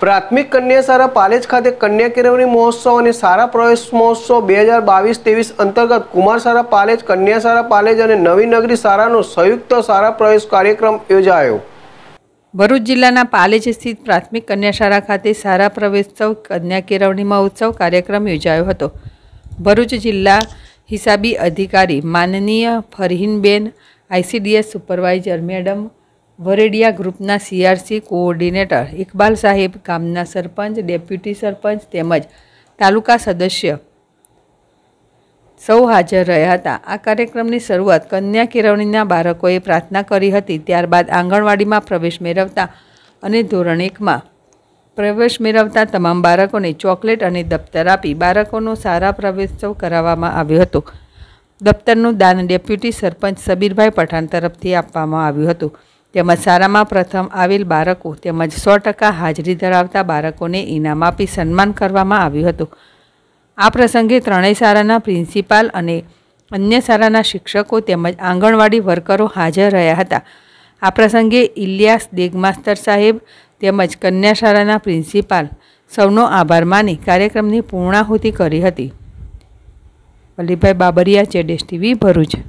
પ્રાથમિક કન્યા સારા પાલેજ ખાતે કન્યા કેળવણી મહોત્સવ અને સારા પ્રવેશ મહોત્સવ બે હજાર બાવીસ ત્રેવીસ અંતર્ગત કુમાર સારા પાલેજ કન્યા સારા પાલેજ અને નવી નગરી સારાનો સંયુક્ત સારા પ્રવેશ કાર્યક્રમ યોજાયો ભરૂચ જિલ્લાના પાલેજ સ્થિત પ્રાથમિક કન્યાશાળા ખાતે સારા પ્રવેશોત્સવ કન્યા કેળવણી મહોત્સવ કાર્યક્રમ યોજાયો હતો ભરૂચ જિલ્લા હિસાબી અધિકારી માનનીય ફરહીનબેન આઈસીડીએસ સુપરવાઇઝર મેડમ વરેડિયા ગ્રુપના સીઆરસી કોઓર્ડિનેટર ઇકબાલ સાહેબ ગામના સરપંચ ડેપ્યુટી સરપંચ તેમજ તાલુકા સદસ્ય સૌ હાજર રહ્યા હતા આ કાર્યક્રમની શરૂઆત કન્યા કેળવણીના બાળકોએ પ્રાર્થના કરી હતી ત્યારબાદ આંગણવાડીમાં પ્રવેશ મેળવતા અને ધોરણ એકમાં પ્રવેશ મેળવતા તમામ બાળકોને ચોકલેટ અને દફતર આપી બાળકોનો સારા પ્રવેશોત્સવ કરાવવામાં આવ્યો હતો દફતરનું દાન ડેપ્યુટી સરપંચ સબીરભાઈ પઠાણ તરફથી આપવામાં આવ્યું હતું તેમજ સારામાં પ્રથમ આવેલ બારકો તેમજ 100% હાજરી ધરાવતા બારકોને ઇનામ આપી સન્માન કરવામાં આવ્યું હતું આ પ્રસંગે ત્રણેય સારાના પ્રિન્સિપાલ અને અન્ય સારાના શિક્ષકો તેમજ આંગણવાડી વર્કરો હાજર રહ્યા હતા આ પ્રસંગે ઇલિયાસ દેગમાસ્ટર સાહેબ તેમજ कन्याસારાના પ્રિન્સિપાલ સૌનો આભાર માની કાર્યક્રમની પૂર્ણતા કરી હતી ભલીભાઈ બાબરીયા જેએસટીવી ભરૂચ